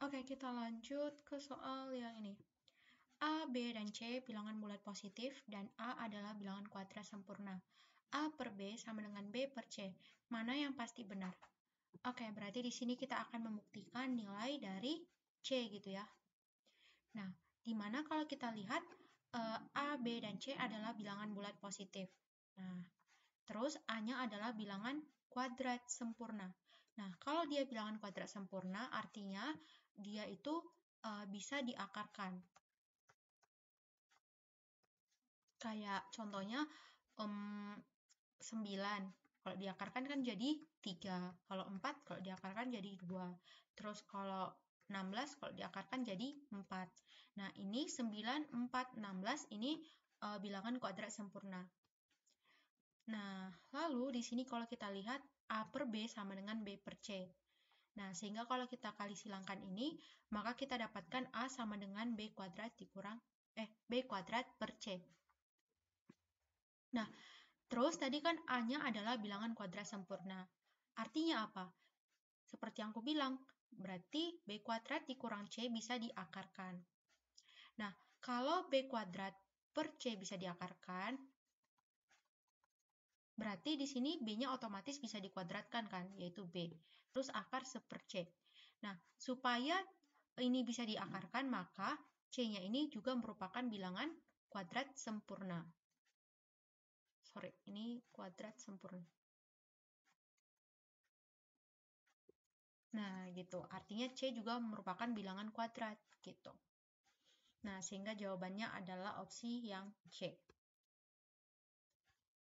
Oke, kita lanjut ke soal yang ini. A, B, dan C bilangan bulat positif, dan A adalah bilangan kuadrat sempurna. A per B sama dengan B per C. Mana yang pasti benar? Oke, berarti di sini kita akan membuktikan nilai dari C gitu ya. Nah, di mana kalau kita lihat e, A, B, dan C adalah bilangan bulat positif. Nah, terus A-nya adalah bilangan kuadrat sempurna. Nah, kalau dia bilangan kuadrat sempurna, artinya dia itu uh, bisa diakarkan. Kayak contohnya um, 9. Kalau diakarkan kan jadi 3. Kalau 4, kalau diakarkan jadi 2. Terus kalau 16, kalau diakarkan jadi 4. Nah, ini 9, 4, 16, ini uh, bilangan kuadrat sempurna. Lalu di sini kalau kita lihat A per B sama dengan B per C. Nah, sehingga kalau kita kali silangkan ini, maka kita dapatkan A sama dengan B kuadrat dikurang, eh, B kuadrat per C. Nah, terus tadi kan A-nya adalah bilangan kuadrat sempurna. Artinya apa? Seperti yang aku bilang, berarti B kuadrat dikurang C bisa diakarkan. Nah, kalau B kuadrat per C bisa diakarkan, Berarti di sini B-nya otomatis bisa dikuadratkan kan, yaitu B. Terus akar seper C. Nah, supaya ini bisa diakarkan, maka C-nya ini juga merupakan bilangan kuadrat sempurna. Sorry, ini kuadrat sempurna. Nah, gitu. Artinya C juga merupakan bilangan kuadrat, gitu. Nah, sehingga jawabannya adalah opsi yang C.